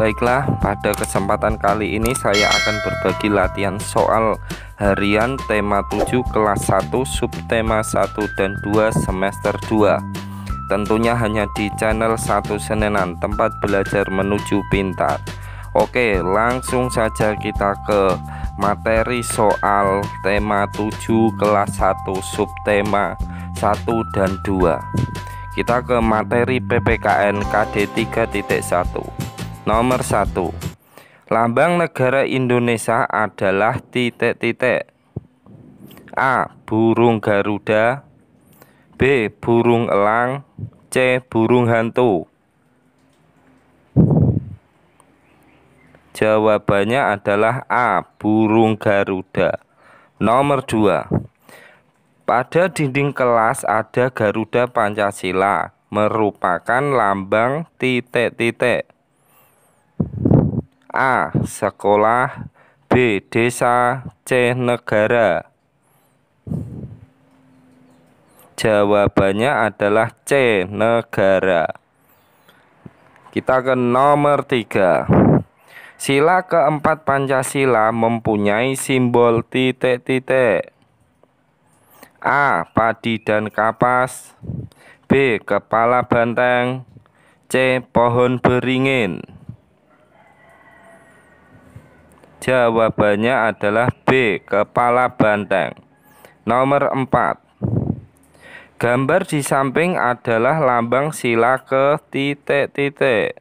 Baiklah, pada kesempatan kali ini saya akan berbagi latihan soal harian tema 7 kelas 1 subtema 1 dan 2 semester 2. Tentunya hanya di channel 1 Senenan, tempat belajar menuju pintar. Oke, langsung saja kita ke materi soal tema 7 kelas 1 subtema 1 dan 2. Kita ke materi PPKN KD 3.1. Nomor 1. Lambang negara Indonesia adalah titik-titik. A. Burung Garuda B. Burung elang C. Burung hantu Jawabannya adalah A. Burung Garuda Nomor 2 Pada dinding kelas ada Garuda Pancasila Merupakan lambang titik-titik A. Sekolah B. Desa C. Negara Jawabannya adalah C. Negara Kita ke nomor 3 Sila keempat Pancasila mempunyai simbol titik-titik A. Padi dan kapas B. Kepala banteng C. Pohon beringin Jawabannya adalah B. Kepala banteng Nomor 4 Gambar di samping adalah lambang sila ke titik-titik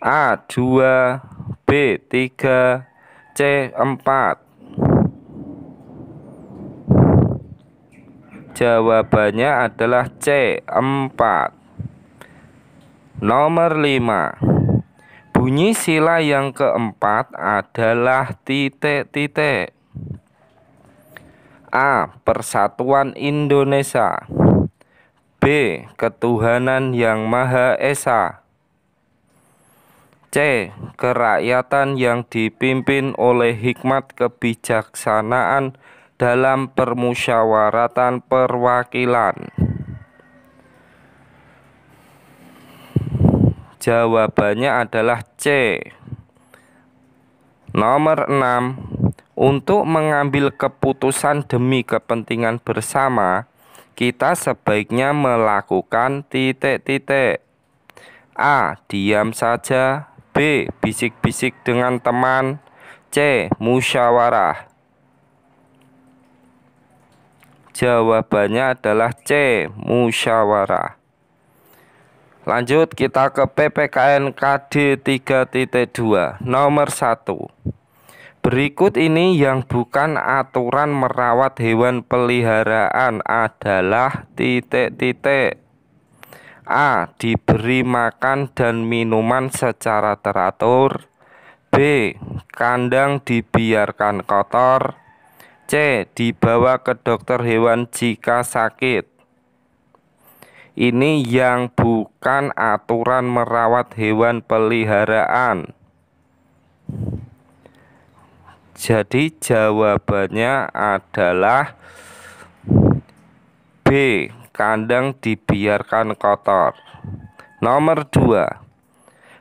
A. 2 B. 3 C. 4 Jawabannya adalah C. 4 Nomor 5 Bunyi sila yang keempat adalah titik-titik. A. Persatuan Indonesia. B. Ketuhanan Yang Maha Esa. C. Kerakyatan yang dipimpin oleh hikmat kebijaksanaan dalam permusyawaratan perwakilan. Jawabannya adalah C. Nomor 6. Untuk mengambil keputusan demi kepentingan bersama, kita sebaiknya melakukan titik-titik. A. Diam saja. B. Bisik-bisik dengan teman. C. Musyawarah. Jawabannya adalah C. Musyawarah. Lanjut kita ke PPKN KD 3.2 nomor 1. Berikut ini yang bukan aturan merawat hewan peliharaan adalah titik-titik A. Diberi makan dan minuman secara teratur B. Kandang dibiarkan kotor C. Dibawa ke dokter hewan jika sakit ini yang bukan aturan merawat hewan peliharaan. Jadi jawabannya adalah B. Kandang dibiarkan kotor. Nomor 2.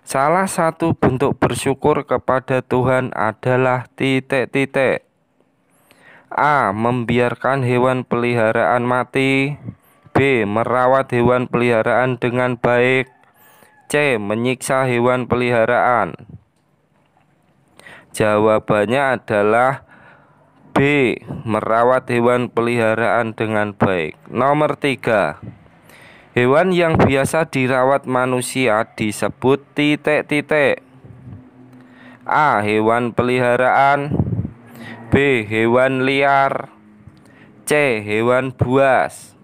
Salah satu bentuk bersyukur kepada Tuhan adalah titik-titik. A. Membiarkan hewan peliharaan mati. B. Merawat hewan peliharaan dengan baik C. Menyiksa hewan peliharaan Jawabannya adalah B. Merawat hewan peliharaan dengan baik Nomor tiga. Hewan yang biasa dirawat manusia disebut titik-titik A. Hewan peliharaan B. Hewan liar C. Hewan buas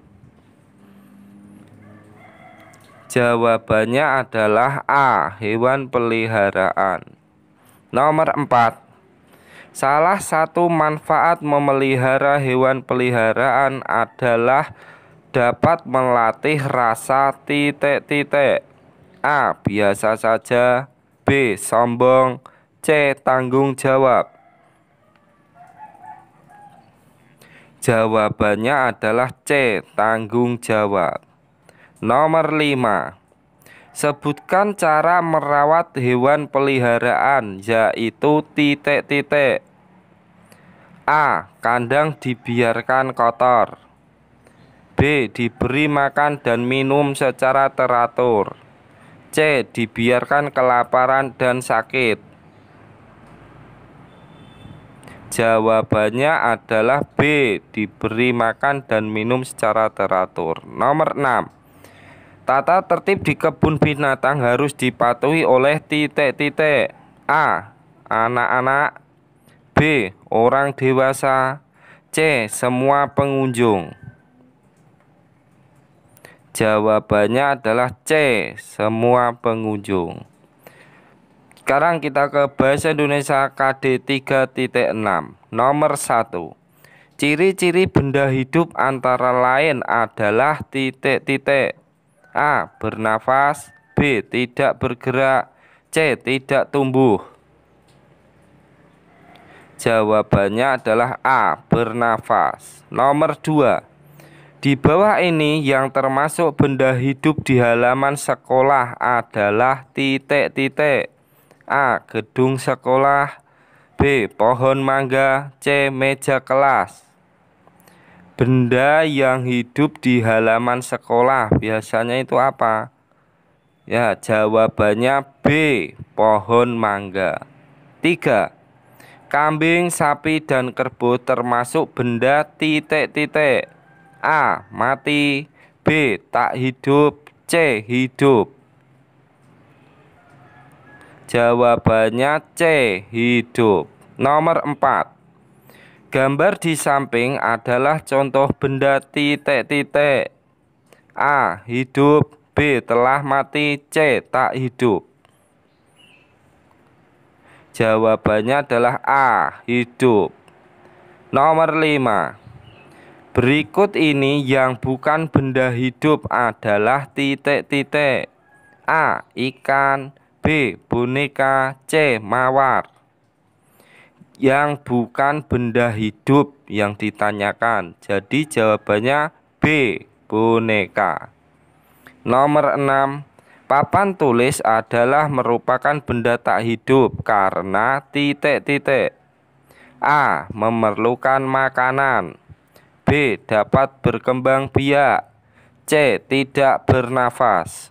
Jawabannya adalah A. Hewan peliharaan Nomor 4 Salah satu manfaat memelihara hewan peliharaan adalah dapat melatih rasa titik-titik A. Biasa saja B. Sombong C. Tanggung jawab Jawabannya adalah C. Tanggung jawab Nomor 5. Sebutkan cara merawat hewan peliharaan yaitu titik-titik. A. Kandang dibiarkan kotor. B. Diberi makan dan minum secara teratur. C. Dibiarkan kelaparan dan sakit. Jawabannya adalah B. Diberi makan dan minum secara teratur. Nomor 6. Tata tertib di kebun binatang harus dipatuhi oleh titik-titik A. Anak-anak B. Orang dewasa C. Semua pengunjung Jawabannya adalah C. Semua pengunjung Sekarang kita ke Bahasa Indonesia KD 3.6 Nomor 1 Ciri-ciri benda hidup antara lain adalah titik-titik A. Bernafas B. Tidak bergerak C. Tidak tumbuh Jawabannya adalah A. Bernafas Nomor 2 di bawah ini yang termasuk benda hidup di halaman sekolah adalah titik-titik A. Gedung sekolah B. Pohon mangga C. Meja kelas benda yang hidup di halaman sekolah biasanya itu apa? Ya, jawabannya B, pohon mangga. tiga Kambing, sapi, dan kerbau termasuk benda titik-titik. A. Mati B. Tak hidup C. Hidup Jawabannya C. Hidup Nomor empat Gambar di samping adalah contoh benda titik-titik. A. Hidup B. Telah mati C. Tak hidup Jawabannya adalah A. Hidup Nomor 5 Berikut ini yang bukan benda hidup adalah titik-titik A. Ikan B. Boneka C. Mawar yang bukan benda hidup yang ditanyakan. Jadi jawabannya B, boneka. Nomor 6. Papan tulis adalah merupakan benda tak hidup karena titik-titik. A. Memerlukan makanan. B. Dapat berkembang biak. C. Tidak bernafas.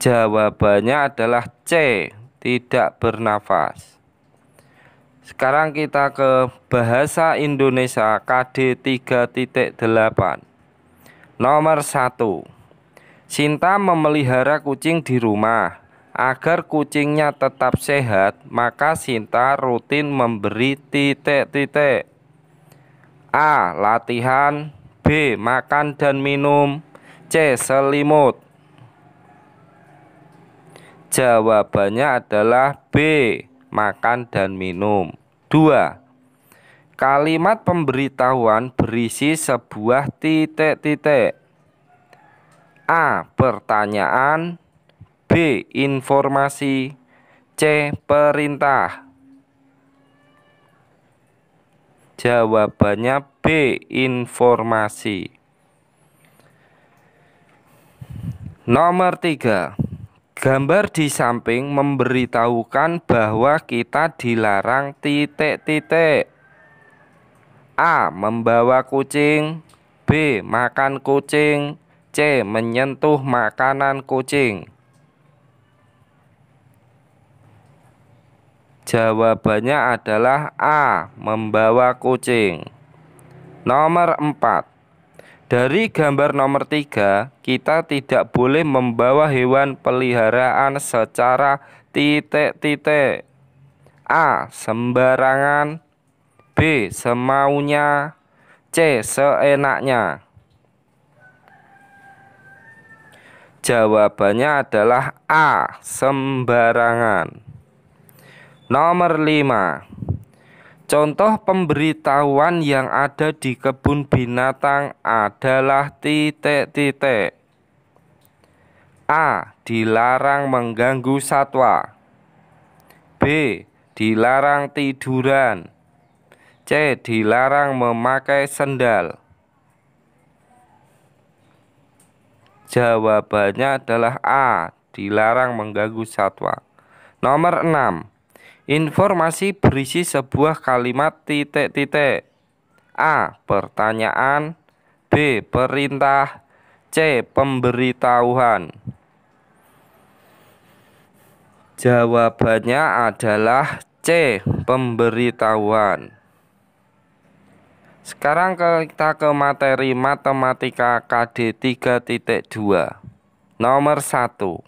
Jawabannya adalah C tidak bernafas. Sekarang kita ke bahasa Indonesia KD 3.8. Nomor 1. Sinta memelihara kucing di rumah. Agar kucingnya tetap sehat, maka Sinta rutin memberi titik-titik. A. Latihan B. Makan dan minum C. Selimut Jawabannya adalah B. Makan dan minum 2. Kalimat pemberitahuan berisi sebuah titik-titik A. Pertanyaan B. Informasi C. Perintah Jawabannya B. Informasi Nomor 3 Gambar di samping memberitahukan bahwa kita dilarang titik-titik. A. Membawa kucing B. Makan kucing C. Menyentuh makanan kucing Jawabannya adalah A. Membawa kucing Nomor 4 dari gambar nomor 3, kita tidak boleh membawa hewan peliharaan secara titik-titik. A. Sembarangan B. Semaunya C. Seenaknya Jawabannya adalah A. Sembarangan Nomor 5 Contoh pemberitahuan yang ada di kebun binatang adalah titik-titik. A. Dilarang mengganggu satwa. B. Dilarang tiduran. C. Dilarang memakai sendal. Jawabannya adalah A. Dilarang mengganggu satwa. Nomor 6. Informasi berisi sebuah kalimat titik-titik. A. Pertanyaan B. Perintah C. Pemberitahuan Jawabannya adalah C. Pemberitahuan Sekarang kita ke materi matematika KD 3.2 Nomor 1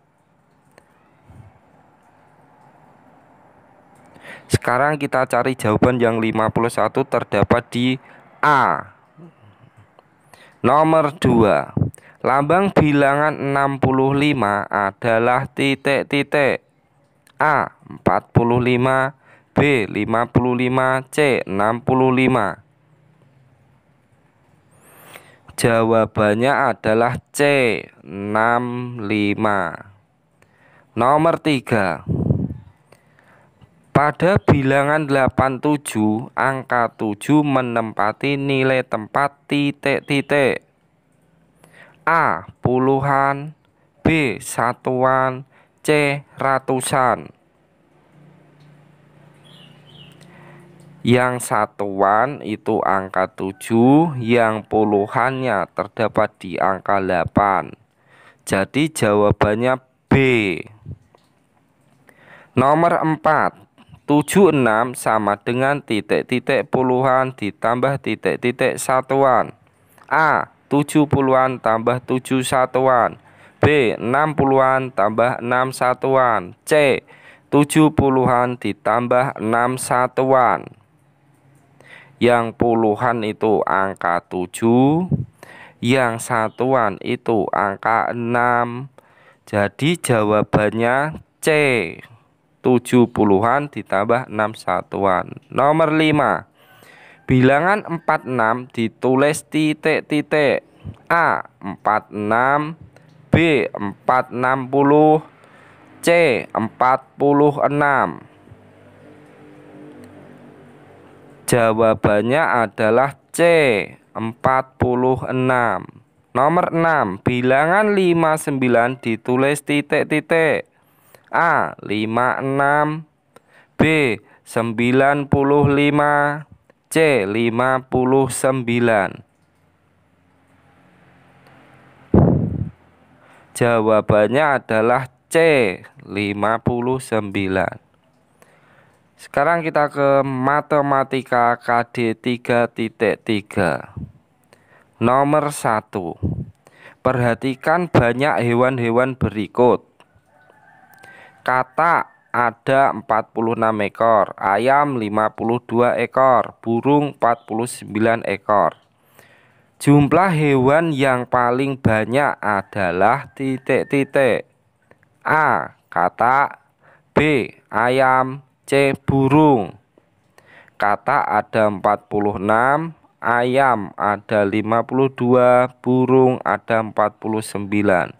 Sekarang kita cari jawaban yang 51 terdapat di A. Nomor 2. Lambang bilangan 65 adalah titik-titik. A 45, B 55, C 65. Jawabannya adalah C 65. Nomor 3. Pada bilangan 87, angka 7 menempati nilai tempat titik-titik. A. Puluhan B. Satuan C. Ratusan Yang satuan itu angka 7 Yang puluhannya terdapat di angka 8 Jadi jawabannya B Nomor 4 76 sama dengan titik-titik puluhan ditambah titik-titik satuan. A. 70-an tambah 7 satuan. B. 60-an tambah 6 satuan. C. 70-an ditambah 6 satuan. Yang puluhan itu angka 7, yang satuan itu angka 6. Jadi jawabannya C. 70-an ditambah 6 satuan. Nomor lima, Bilangan empat enam ditulis titik-titik. A empat enam, B empat enam puluh, C empat puluh enam. Jawabannya adalah C empat puluh enam. Nomor enam, bilangan lima sembilan ditulis titik-titik. A. 56 B. 95 C. 59 Jawabannya adalah C. 59 sekarang kita ke matematika KD 3.3. Nomor 1. Perhatikan banyak hewan-hewan berikut kata ada 46 ekor, ayam 52 ekor, burung 49 ekor. Jumlah hewan yang paling banyak adalah titik-titik. A. kata B. Ayam C. Burung Kata ada 46 Ayam ada 52 Burung ada 49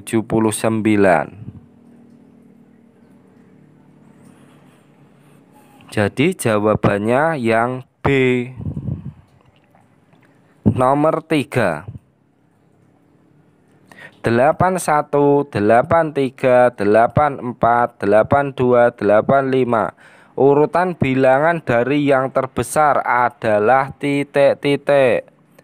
79 Jadi jawabannya yang B Nomor 3 81, 83, 84, 82, 85 Urutan bilangan dari yang terbesar adalah titik-titik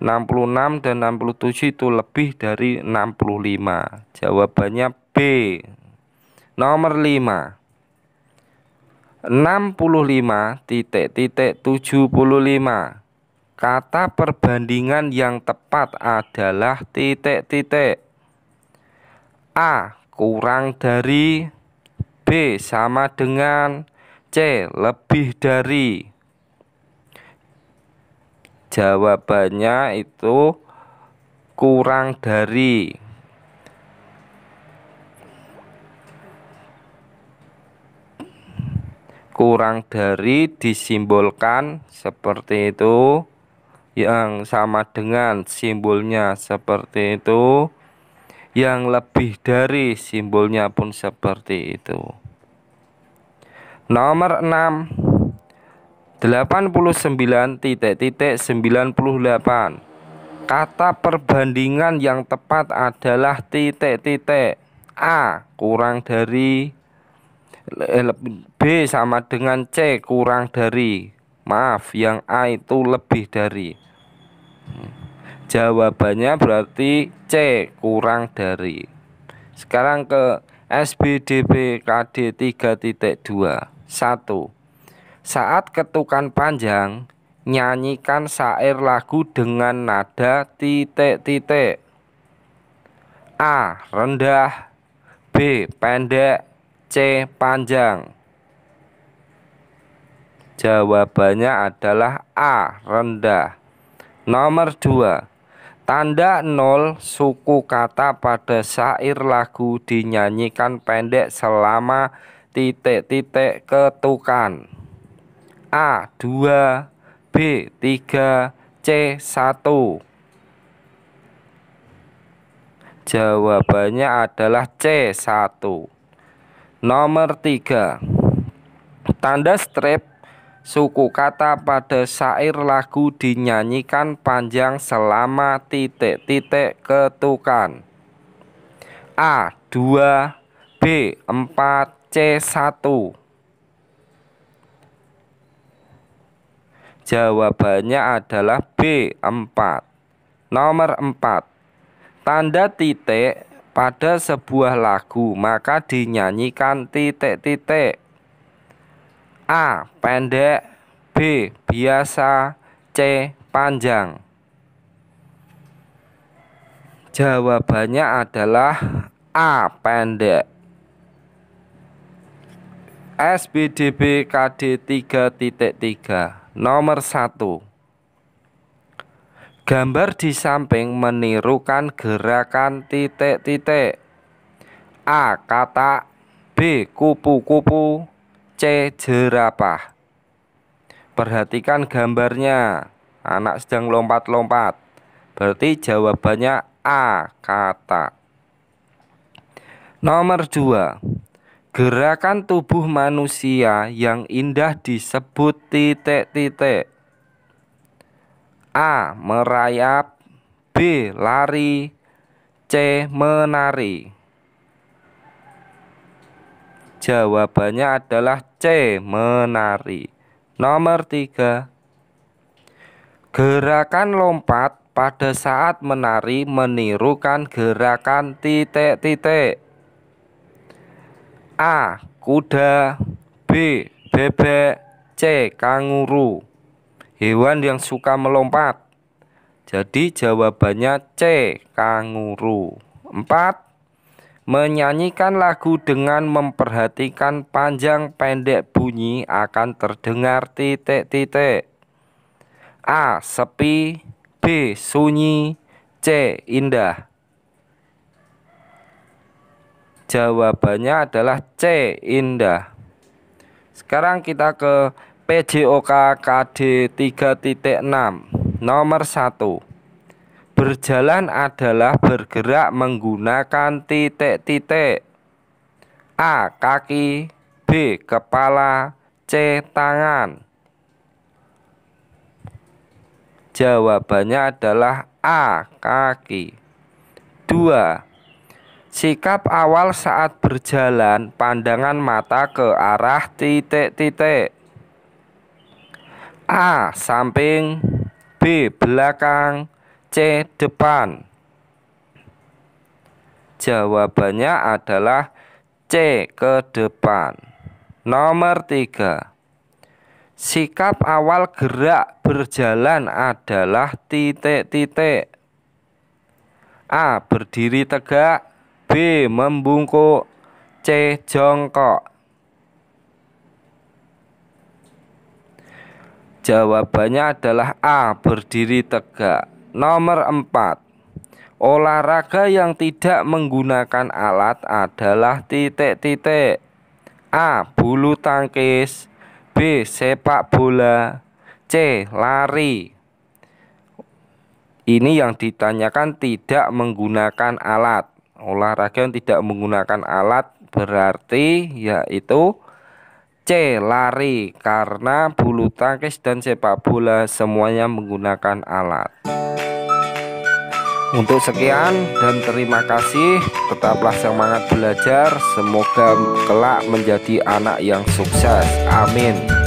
66 dan 67 itu lebih dari 65 Jawabannya B Nomor 5 65 titik titik 75 Kata perbandingan yang tepat adalah titik titik A kurang dari B sama dengan C lebih dari jawabannya itu kurang dari kurang dari disimbolkan seperti itu yang sama dengan simbolnya seperti itu yang lebih dari simbolnya pun seperti itu nomor 6 sembilan titik titik delapan kata perbandingan yang tepat adalah titik titik A kurang dari eh, B sama dengan C kurang dari maaf yang A itu lebih dari jawabannya berarti C kurang dari sekarang ke SBDB KD 3.2 1 saat ketukan panjang, nyanyikan syair lagu dengan nada titik-titik. A. Rendah B. Pendek C. Panjang Jawabannya adalah A. Rendah Nomor 2 Tanda nol suku kata pada syair lagu dinyanyikan pendek selama titik-titik ketukan. A 2, B 3, C 1. Jawabannya adalah C 1. Nomor 3. Tanda strip suku kata pada syair lagu dinyanyikan panjang selama titik-titik ketukan. A 2, B 4, C 1. Jawabannya adalah B4. Nomor 4. Tanda titik pada sebuah lagu maka dinyanyikan titik-titik. A. Pendek B. Biasa C. Panjang Jawabannya adalah A. Pendek SBDB KD 3.3 Nomor 1 Gambar di samping menirukan gerakan titik-titik A. kata, B. Kupu-kupu C. Jerapah Perhatikan gambarnya Anak sedang lompat-lompat Berarti jawabannya A. kata. Nomor 2 Gerakan tubuh manusia yang indah disebut titik-titik. A. Merayap B. Lari C. Menari Jawabannya adalah C. Menari Nomor 3 Gerakan lompat pada saat menari menirukan gerakan titik-titik A. Kuda B. Bebek C. Kanguru Hewan yang suka melompat Jadi jawabannya C. Kanguru 4. Menyanyikan lagu dengan memperhatikan panjang pendek bunyi akan terdengar titik-titik A. Sepi B. Sunyi C. Indah Jawabannya adalah C, indah. Sekarang kita ke PJOK KD 3.6 nomor 1. Berjalan adalah bergerak menggunakan titik-titik. A. Kaki B. Kepala C. Tangan Jawabannya adalah A. Kaki 2. Sikap awal saat berjalan, pandangan mata ke arah titik-titik. A. Samping B. Belakang C. Depan Jawabannya adalah C. Ke depan Nomor 3 Sikap awal gerak berjalan adalah titik-titik A. Berdiri tegak B. Membungkuk C. Jongkok Jawabannya adalah A. Berdiri tegak Nomor 4 Olahraga yang tidak menggunakan alat adalah titik-titik A. Bulu tangkis B. Sepak bola C. Lari Ini yang ditanyakan tidak menggunakan alat olahraga yang tidak menggunakan alat berarti yaitu C. Lari karena bulu tangkis dan sepak bola semuanya menggunakan alat. Untuk sekian dan terima kasih, tetaplah semangat belajar. Semoga kelak menjadi anak yang sukses. Amin.